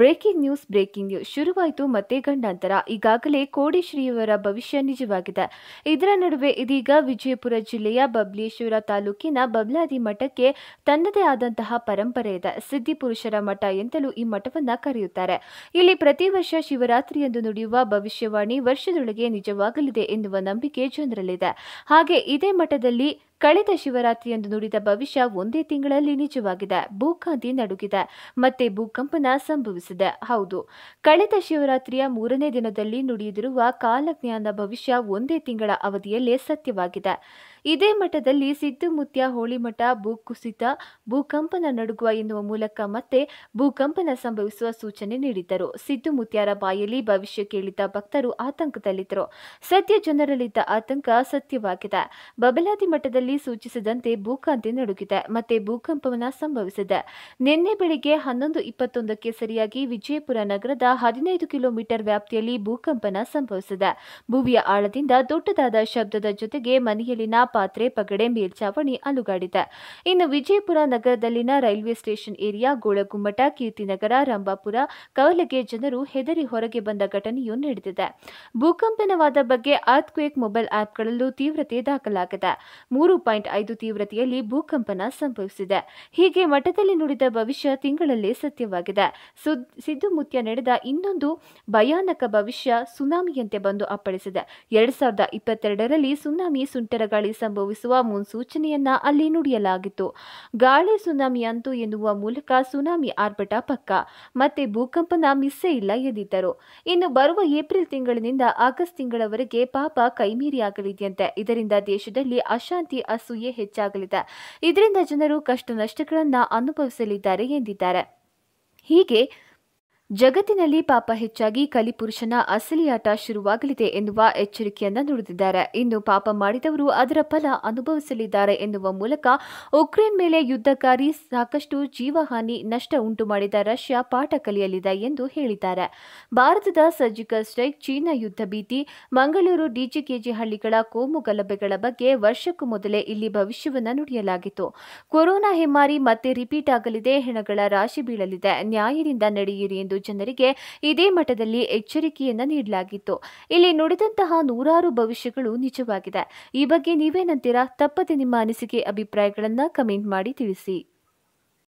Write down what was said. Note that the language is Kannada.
ಬ್ರೇಕಿಂಗ್ ನ್ಯೂಸ್ ಬ್ರೇಕಿಂಗ್ ನ್ಯೂಸ್ ಶುರುವಾಯಿತು ಮತ್ತೆ ಗಂಡಾಂತರ ಈಗಾಗಲೇ ಕೋಡಿಶ್ರೀಯವರ ಭವಿಷ್ಯ ನಿಜವಾಗಿದೆ ಇದರ ನಡುವೆ ಇದೀಗ ವಿಜಯಪುರ ಜಿಲ್ಲೆಯ ಬಬ್ಲೇಶ್ವರ ತಾಲೂಕಿನ ಬಬ್ಲಾದಿ ಮಠಕ್ಕೆ ತನ್ನದೇ ಆದಂತಹ ಪರಂಪರೆ ಇದೆ ಸಿದ್ದಿ ಪುರುಷರ ಮಠ ಎಂತಲೂ ಈ ಮಠವನ್ನ ಕರೆಯುತ್ತಾರೆ ಇಲ್ಲಿ ಪ್ರತಿ ವರ್ಷ ಶಿವರಾತ್ರಿಯಂದು ನುಡಿಯುವ ಭವಿಷ್ಯವಾಣಿ ವರ್ಷದೊಳಗೆ ನಿಜವಾಗಲಿದೆ ಎನ್ನುವ ನಂಬಿಕೆ ಜನರಲ್ಲಿದೆ ಹಾಗೆ ಇದೇ ಮಠದಲ್ಲಿ ಕಳೆದ ಶಿವರಾತ್ರಿಯಂದು ನುಡಿದ ಭವಿಷ್ಯ ಒಂದೇ ತಿಂಗಳಲ್ಲಿ ನಿಜವಾಗಿದೆ ಭೂಕಾಂತಿ ನಡುಗಿದೆ ಮತ್ತೆ ಭೂಕಂಪನ ಸಂಭವಿಸಿದೆ ಹೌದು ಕಳೆದ ಶಿವರಾತ್ರಿಯ ಮೂರನೇ ದಿನದಲ್ಲಿ ನುಡಿಯದಿರುವ ಕಾಲಜ್ಞಾನ ಭವಿಷ್ಯ ಒಂದೇ ತಿಂಗಳ ಅವಧಿಯಲ್ಲೇ ಸತ್ಯವಾಗಿದೆ ಇದೇ ಮಠದಲ್ಲಿ ಸಿದ್ದುಮುತ್ಯ ಹೋಳಿಮಠ ಭೂಕುಸಿತ ಭೂಕಂಪನ ನಡುಗುವ ಎನ್ನುವ ಮೂಲಕ ಮತ್ತೆ ಭೂಕಂಪನ ಸಂಭವಿಸುವ ಸೂಚನೆ ನೀಡಿದ್ದರು ಸಿದ್ದುಮುತ್ಯರ ಬಾಯಲ್ಲಿ ಭವಿಷ್ಯ ಕೇಳಿದ್ದ ಭಕ್ತರು ಆತಂಕದಲ್ಲಿದ್ದರು ಸದ್ಯ ಜನರಲ್ಲಿದ್ದ ಆತಂಕ ಸತ್ಯವಾಗಿದೆ ಬಬಲಾದಿ ಮಠದಲ್ಲಿ ವರದಿಯಲ್ಲಿ ಸೂಚಿಸಿದಂತೆ ಭೂಕಾಂತಿ ನಡುಗಿದೆ ಮತ್ತೆ ಭೂಕಂಪವನ ಸಂಭವಿಸಿದೆ ನಿನ್ನೆ ಬೆಳಿಗ್ಗೆ ಹನ್ನೊಂದು ಇಪ್ಪತ್ತೊಂದಕ್ಕೆ ಸರಿಯಾಗಿ ವಿಜಯಪುರ ನಗರದ ಹದಿನೈದು ಕಿಲೋಮೀಟರ್ ವ್ಯಾಪ್ತಿಯಲ್ಲಿ ಭೂಕಂಪನ ಸಂಭವಿಸಿದೆ ಭೂವಿಯ ಆಳದಿಂದ ದೊಡ್ಡದಾದ ಶಬ್ದದ ಜೊತೆಗೆ ಮನೆಯಲ್ಲಿನ ಪಾತ್ರೆ ಪಗಡೆ ಮೇಲ್ಚಾವಣಿ ಅಲುಗಾಡಿದೆ ಇನ್ನು ವಿಜಯಪುರ ನಗರದಲ್ಲಿನ railway station area Golgumbaz Keerthinagar Rambhapur Kavalage ಜನರು ಹೆದರಿ ಹೊರಗೆ ಬಂದ ಘಟನೆಯೂ ನಡೆದಿದೆ ಭೂಕಂಪನವಾದ ಬಗ್ಗೆ ಅರ್ಥ್ ಕ್ವೇಕ್ ಮೊಬೈಲ್ ಆಪ್ಗಳಲ್ಲೂ ತೀವ್ರತೆ ದಾಖಲಾಗಿದೆ ಮೂರು ಪಾಯಿಂಟ್ ಐದು ತೀವ್ರತೆಯಲ್ಲಿ ಭೂಕಂಪನ ಸಂಭವಿಸಿದೆ ಹೀಗೆ ಮಠದಲ್ಲಿ ನುಡಿದ ಭವಿಷ್ಯ ತಿಂಗಳಲ್ಲೇ ಸತ್ಯವಾಗಿದೆ ಮುತ್ಯ ನಡೆದ ಇನ್ನೊಂದು ಭಯಾನಕ ಭವಿಷ್ಯ ಸುನಾಮಿಯಂತೆ ಬಂದು ಅಪ್ಪಳಿಸಿದೆ ಎರಡ್ ಸಾವಿರದ ಇಪ್ಪತ್ತೆರಡರಲ್ಲಿ ಸುನಾಮಿ ಸುಂಟರಗಾಳಿ ಸಂಭವಿಸುವ ಮುನ್ಸೂಚನೆಯನ್ನ ಅಲ್ಲಿ ನುಡಿಯಲಾಗಿತ್ತು ಗಾಳಿ ಸುನಾಮಿ ಅಂತು ಎನ್ನುವ ಮೂಲಕ ಸುನಾಮಿ ಆರ್ಭಟ ಪಕ್ಕ ಮತ್ತೆ ಭೂಕಂಪನ ಮಿಸ್ಸೇ ಇಲ್ಲ ಎಂದಿದ್ದರು ಇನ್ನು ಬರುವ ಏಪ್ರಿಲ್ ತಿಂಗಳಿನಿಂದ ಆಗಸ್ಟ್ ತಿಂಗಳವರೆಗೆ ಪಾಪ ಕೈಮೀರಿಯಾಗಲಿದೆಯಂತೆ ಇದರಿಂದ ದೇಶದಲ್ಲಿ ಅಶಾಂತಿ ಅಸೂಯೆ ಹೆಚ್ಚಾಗಲಿದೆ ಇದರಿಂದ ಜನರು ಕಷ್ಟ ನಷ್ಟಗಳನ್ನು ಅನುಭವಿಸಲಿದ್ದಾರೆ ಎಂದಿದ್ದಾರೆ ಹೀಗೆ ಜಗತ್ತಿನಲ್ಲಿ ಪಾಪ ಹೆಚ್ಚಾಗಿ ಕಲಿಪುರುಷನ ಅಸಲಿಯಾಟ ಶುರುವಾಗಲಿದೆ ಎನ್ನುವ ಎಚ್ಚರಿಕೆಯನ್ನ ನುಡಿದಿದ್ದಾರೆ ಇನ್ನು ಪಾಪ ಮಾಡಿದವರು ಅದರ ಫಲ ಅನುಭವಿಸಲಿದ್ದಾರೆ ಎನ್ನುವ ಮೂಲಕ ಉಕ್ರೇನ್ ಮೇಲೆ ಯುದ್ಧಕಾರಿ ಸಾಕಷ್ಟು ಜೀವಹಾನಿ ನಷ್ಟ ಉಂಟು ಮಾಡಿದ ರಷ್ಯಾ ಪಾಠ ಕಲಿಯಲಿದೆ ಎಂದು ಹೇಳಿದ್ದಾರೆ ಭಾರತದ ಸರ್ಜಿಕಲ್ ಸ್ಟ್ರೈಕ್ ಚೀನಾ ಯುದ್ಧ ಭೀತಿ ಮಂಗಳೂರು ಡಿಜಿಕೆಜಿ ಹಳ್ಳಿಗಳ ಕೋಮು ಗಲಭೆಗಳ ಬಗ್ಗೆ ವರ್ಷಕ್ಕೂ ಮೊದಲೇ ಇಲ್ಲಿ ಭವಿಷ್ಯವನ್ನು ನುಡಿಯಲಾಗಿತ್ತು ಕೊರೋನಾ ಹೆಮ್ಮಾರಿ ಮತ್ತೆ ರಿಪೀಟ್ ಆಗಲಿದೆ ಹೆಣಗಳ ರಾಶಿ ಬೀಳಲಿದೆ ನ್ಯಾಯದಿಂದ ನಡೆಯಿರಿ ಎಂದು ಜನರಿಗೆ ಇದೇ ಮಠದಲ್ಲಿ ಎಚ್ಚರಿಕೆಯನ್ನ ನೀಡಲಾಗಿತ್ತು ಇಲ್ಲಿ ನುಡಿದಂತಹ ನೂರಾರು ಭವಿಷ್ಯಗಳು ನಿಜವಾಗಿದೆ ಈ ಬಗ್ಗೆ ನೀವೇನಂತೀರಾ ತಪ್ಪದೆ ನಿಮ್ಮ ಅನಿಸಿಕೆ ಅಭಿಪ್ರಾಯಗಳನ್ನ ಕಮೆಂಟ್ ಮಾಡಿ ತಿಳಿಸಿ